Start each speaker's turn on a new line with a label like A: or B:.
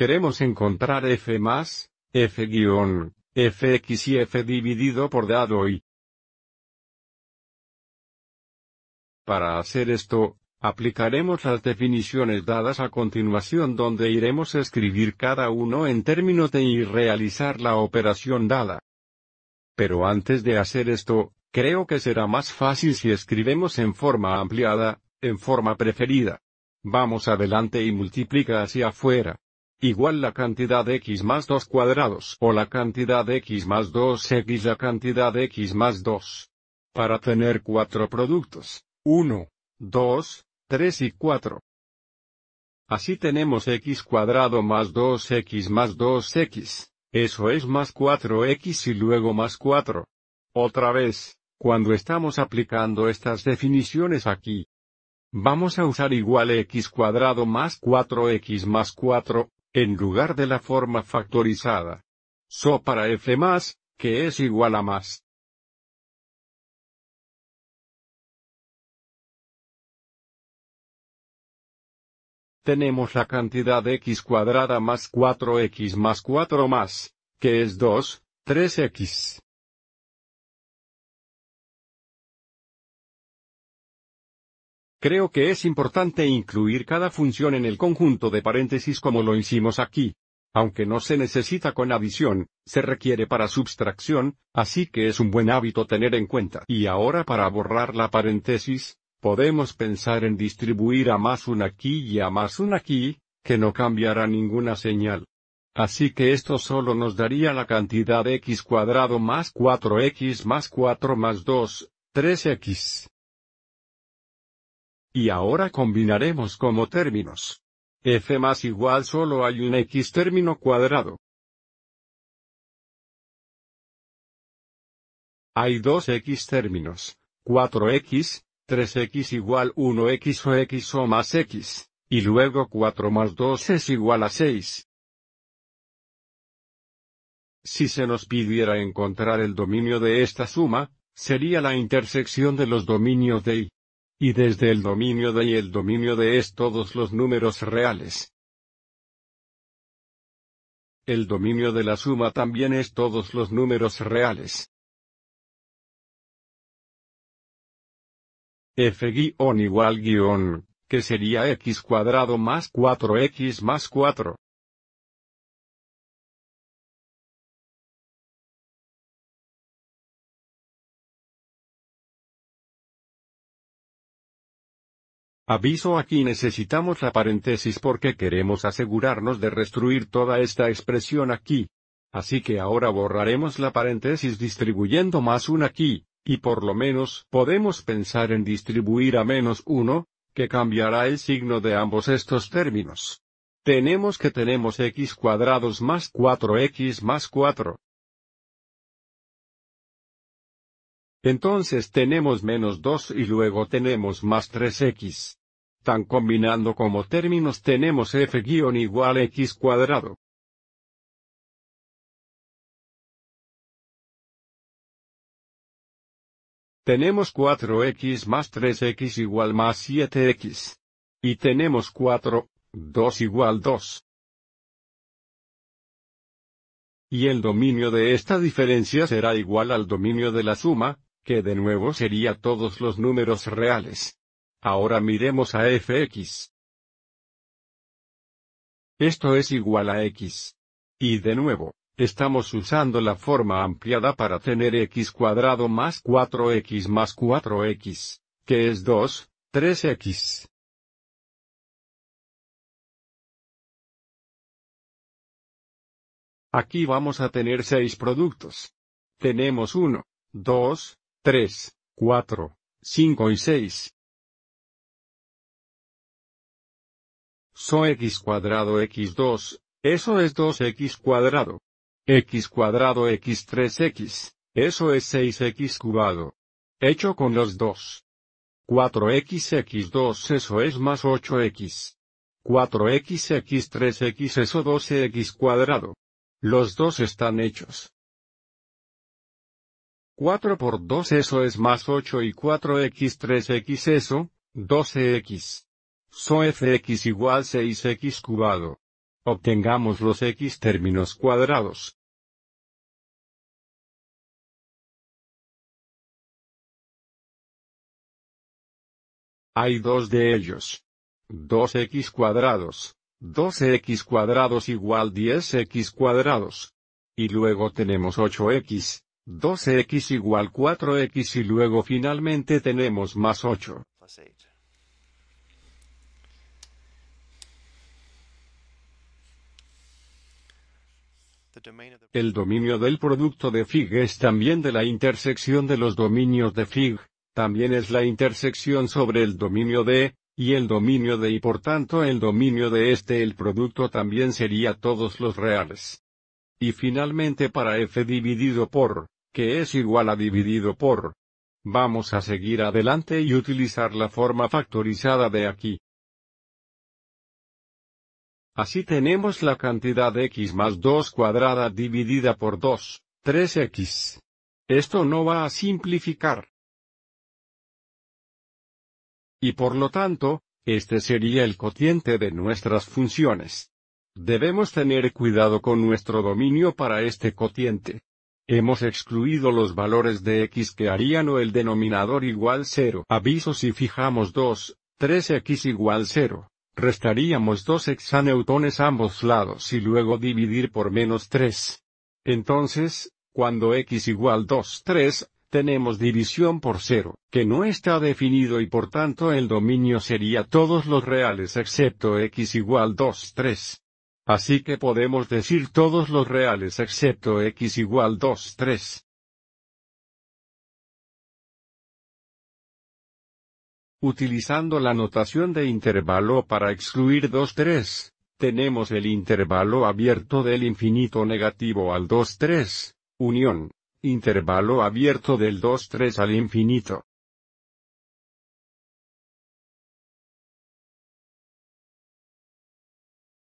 A: Queremos encontrar f más, f guión, fx y f dividido por dado y. Para hacer esto, aplicaremos las definiciones dadas a continuación donde iremos a escribir cada uno en términos de y realizar la operación dada. Pero antes de hacer esto, creo que será más fácil si escribimos en forma ampliada, en forma preferida. Vamos adelante y multiplica hacia afuera. Igual la cantidad x más 2 cuadrados o la cantidad x más 2x la cantidad x más 2. Para tener cuatro productos, 1, 2, 3 y 4. Así tenemos x cuadrado más 2x más 2x, eso es más 4x y luego más 4. Otra vez, cuando estamos aplicando estas definiciones aquí, Vamos a usar igual x cuadrado más 4x más 4, en lugar de la forma factorizada.
B: So para f más, que es igual a más. Tenemos la cantidad x cuadrada más 4x más 4 más, que es 2, 3x. Creo que es importante incluir
A: cada función en el conjunto de paréntesis como lo hicimos aquí. Aunque no se necesita con adición, se requiere para sustracción, así que es un buen hábito tener en cuenta. Y ahora para borrar la paréntesis, podemos pensar en distribuir a más un aquí y a más un aquí, que no cambiará ninguna señal. Así que esto solo nos daría la cantidad x cuadrado más 4x más 4 más 2, 3x. Y ahora combinaremos como
B: términos. f más igual solo hay un x término cuadrado. Hay dos x términos,
A: 4x, 3x igual 1x o x o más x, y luego 4 más 2 es igual a 6. Si se nos pidiera encontrar el dominio de esta suma, sería la intersección de los dominios de y. Y desde el dominio de y el dominio de es todos
B: los números reales. El dominio de la suma también es todos los números reales. f guión igual guión, que sería x cuadrado más 4x más 4. Aviso aquí necesitamos
A: la paréntesis porque queremos asegurarnos de restruir toda esta expresión aquí. Así que ahora borraremos la paréntesis distribuyendo más 1 aquí, y por lo menos podemos pensar en distribuir a menos 1, que cambiará el signo de ambos estos términos. Tenemos que tenemos x cuadrados más 4x más 4, Entonces tenemos menos 2 y luego tenemos más 3x. Tan combinando como
B: términos tenemos f guión igual x cuadrado. Tenemos 4x más 3x igual más 7x. Y tenemos
A: 4, 2 igual 2. Y el dominio de esta diferencia será igual al dominio de la suma, que de nuevo sería todos los números reales. Ahora miremos a fx. Esto es igual a x. Y de nuevo, estamos usando la forma ampliada para tener x cuadrado más 4x
B: más 4x, que es 2, 3x. Aquí vamos a tener seis productos. Tenemos 1, 2, 3, 4, 5 y 6. So x cuadrado x2, eso es 2x cuadrado.
A: x cuadrado x3x, eso es 6x cubado. Hecho con los dos. 4 x 2 eso es más 8x. x 3 x eso 12x cuadrado. Los dos están hechos. 4 por 2 eso es más 8 y 4x 3x eso, 12x. So fx
B: igual 6x cubado. Obtengamos los x términos cuadrados. Hay dos de ellos. 2x
A: cuadrados, 12x cuadrados igual 10x cuadrados. Y luego tenemos 8x, 12x igual 4x y luego finalmente tenemos más 8. El dominio del producto de Fig es también de la intersección de los dominios de Fig, también es la intersección sobre el dominio de, y el dominio de y por tanto el dominio de este el producto también sería todos los reales. Y finalmente para f dividido por que es igual a dividido por. Vamos a seguir adelante y utilizar la forma factorizada de aquí. Así tenemos la cantidad x más 2 cuadrada dividida por 2, 3x. Esto no va a simplificar. Y por lo tanto, este sería el cotiente de nuestras funciones. Debemos tener cuidado con nuestro dominio para este cotiente. Hemos excluido los valores de x que harían o el denominador igual 0. Aviso si fijamos 2, 3x igual 0. Restaríamos 2 hexaneutones ambos lados y luego dividir por menos 3. Entonces, cuando x igual 2, 3, tenemos división por 0, que no está definido y por tanto el dominio sería todos los reales excepto x igual 2, 3. Así que podemos decir todos los reales
B: excepto x igual 2, 3. Utilizando la notación de intervalo para
A: excluir 2, 3, tenemos el intervalo abierto del infinito negativo
B: al 2, 3, unión, intervalo abierto del 2, 3 al infinito.